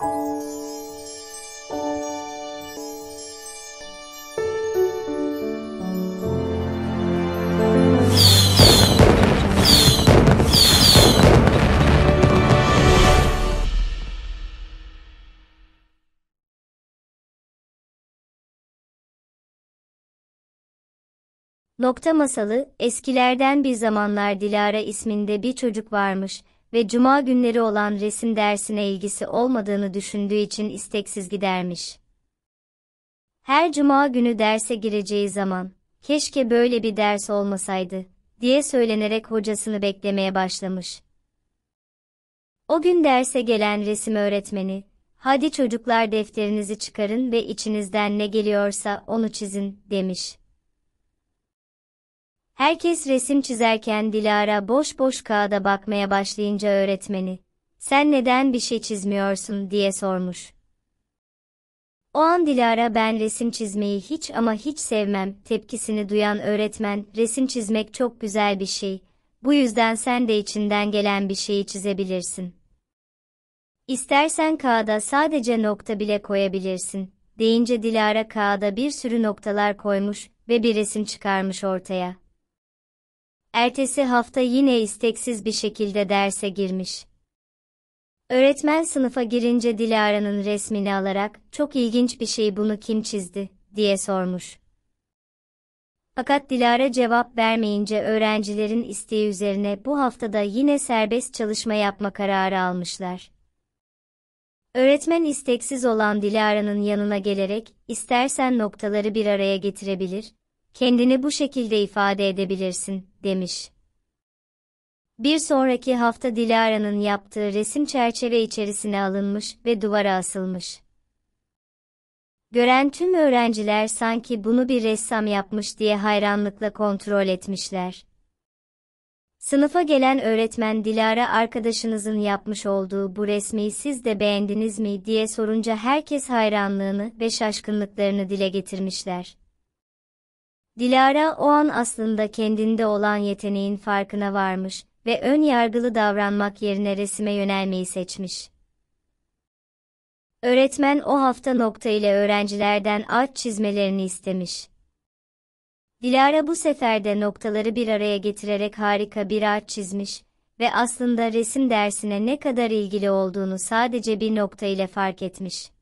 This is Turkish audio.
Nokta Masalı, eskilerden bir zamanlar Dilara isminde bir çocuk varmış, ve cuma günleri olan resim dersine ilgisi olmadığını düşündüğü için isteksiz gidermiş. Her cuma günü derse gireceği zaman, keşke böyle bir ders olmasaydı, diye söylenerek hocasını beklemeye başlamış. O gün derse gelen resim öğretmeni, hadi çocuklar defterinizi çıkarın ve içinizden ne geliyorsa onu çizin, demiş. Herkes resim çizerken Dilara boş boş kağıda bakmaya başlayınca öğretmeni, sen neden bir şey çizmiyorsun diye sormuş. O an Dilara ben resim çizmeyi hiç ama hiç sevmem tepkisini duyan öğretmen resim çizmek çok güzel bir şey. Bu yüzden sen de içinden gelen bir şeyi çizebilirsin. İstersen kağıda sadece nokta bile koyabilirsin. Deyince Dilara kağıda bir sürü noktalar koymuş ve bir resim çıkarmış ortaya. Ertesi hafta yine isteksiz bir şekilde derse girmiş. Öğretmen sınıfa girince Dilara'nın resmini alarak, "Çok ilginç bir şey bunu kim çizdi?" diye sormuş. Fakat Dilara cevap vermeyince öğrencilerin isteği üzerine bu haftada yine serbest çalışma yapma kararı almışlar. Öğretmen isteksiz olan Dilara'nın yanına gelerek, "İstersen noktaları bir araya getirebilir, kendini bu şekilde ifade edebilirsin, demiş. Bir sonraki hafta Dilara'nın yaptığı resim çerçeve içerisine alınmış ve duvara asılmış. Gören tüm öğrenciler sanki bunu bir ressam yapmış diye hayranlıkla kontrol etmişler. Sınıfa gelen öğretmen Dilara arkadaşınızın yapmış olduğu bu resmi siz de beğendiniz mi diye sorunca herkes hayranlığını ve şaşkınlıklarını dile getirmişler. Dilara o an aslında kendinde olan yeteneğin farkına varmış ve ön yargılı davranmak yerine resime yönelmeyi seçmiş. Öğretmen o hafta nokta ile öğrencilerden ağaç çizmelerini istemiş. Dilara bu sefer de noktaları bir araya getirerek harika bir ağaç çizmiş ve aslında resim dersine ne kadar ilgili olduğunu sadece bir nokta ile fark etmiş.